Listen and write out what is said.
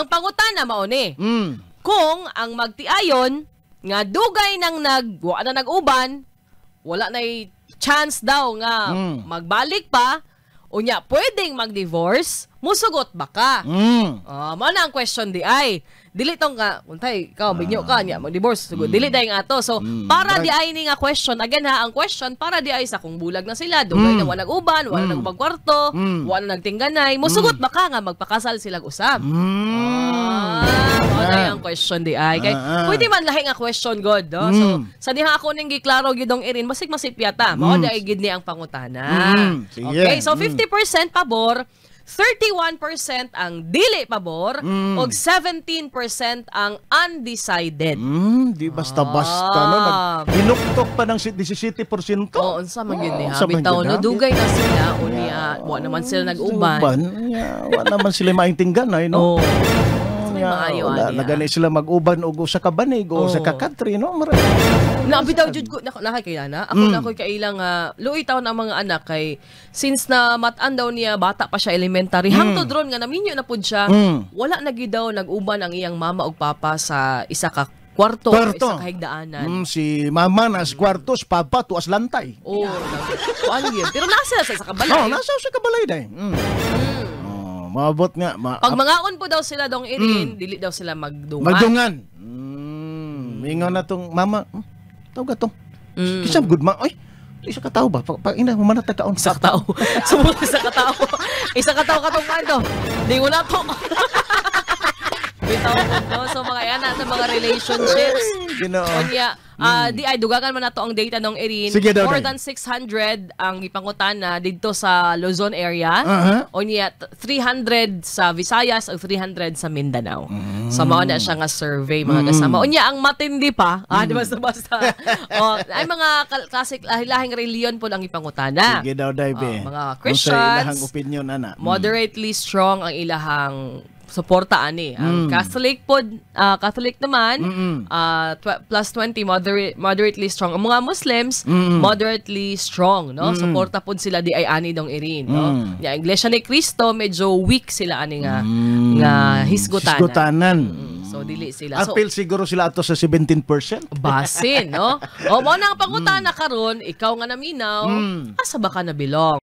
Ang pangutana mao ni. Mm. Kung ang magtiayon nga dugay nang nag wala na nag-uban, wala nay chance daw nga mm. magbalik pa unya pwedeng mag-divorce musugot ba ka? Mm. Uh, na ang question di ay. Dili tong ka, untay ikaw binyo ka ah. niya mag-divorce sugod. Mm. Dili dayon ato. So mm. para di ay ni nga question again ha ang question para di ay sa kung bulag na sila dugay mm. na wala uban, wala mm. nang pagkwarto, mm. wala nang tingganay. Musugot mm. ba ka nga magpakasal sila usab? Mm. Ah, wala ang question di ay. Kay uh, uh. pwede man lahi nga question god no. Mm. So sa diha ako ning giklaro gidong irin basig masipyata. Mao mm. dai gid ni ang pangutana. Mm. Okay, so 50% mm. pabor, 31% ang dili pabor mm. og 17% ang undecided. Mm, di basta-basta ah. na nag binuktok pa ng 17%. Oo, unsa man gyud ni Bitaw na dugay na sila o niya, wa naman sila nag-uban. Uban. Yeah, wa naman sila maingtinggan ay no. Oh niya. Oh, na, na ah. gani sila mag-uban og sa kabanig o oh. sa ka country no. Mara. Na bitaw jud ko na na kay ana. Ako mm. na koy kailang uh, ah, luoy taon ang mga anak kay since na matan daw niya bata pa siya elementary mm. hangtod ron nga naminyo na pud siya. Mm. Wala na gidaw daw nag-uban ang iyang mama ug papa sa isa ka kwarto, kwarto. sa kahigdaanan. Mm, si mama na sa kwarto, si papa tuas lantay. Oh, kuan Pero nasa sa, kabalay. Oh, nasa sa kabalay dai. Mm maabot nga. Ma Pag mga on po daw sila dong irin, mm. dili daw sila magdungan. Magdungan. Mm. Ingaw na tong mama. Hmm, tawag ka tong. Mm. Kisang good ma. Oy, isa ka tao ba? Pag pa, ina, humanat na taon. Isa ka tao. Sumuli isa ka tao. Isa ka tao ka tong kanto. Di ko na to. Bitaw ko. So mga yan, sa mga relationships. Ginoo. You Uh, Di ay dugakan man ato ang data nung Erin. Sige daw. More than 600 ang gipangutan na ah, didto sa Luzon area. Uh-huh. Onya 300 sa Visayas ug 300 sa Mindanao. Mm. So mao na siya nga survey mga mm. kasama. Hmm. Onya ang matindi pa, mm. ah, di basta basta. oh, ay mga classic lahing reliyon po ang ipangutana. Ah. Sige daw dai Uh, eh. mga Christians. Ang ilahang opinion ana. Hmm. Moderately strong ang ilahang suporta ani. Ang mm. Catholic pod uh, Catholic naman Mm-mm. uh, ah, tw- plus 20 moderate moderately strong. Ang mga Muslims Mm-mm. moderately strong, no? Mm-mm. Suporta pod sila di ay ani dong irin, no? Mm. Ya Iglesia ni Cristo medyo weak sila ani nga mm. nga hisgutanan. Hisgutanan. Mm-mm. So dili sila. So, Appeal siguro sila ato sa 17%. Basin, no? O mo nang pangutana mm. karon, ikaw nga naminaw, mm. asa ba ka nabilong?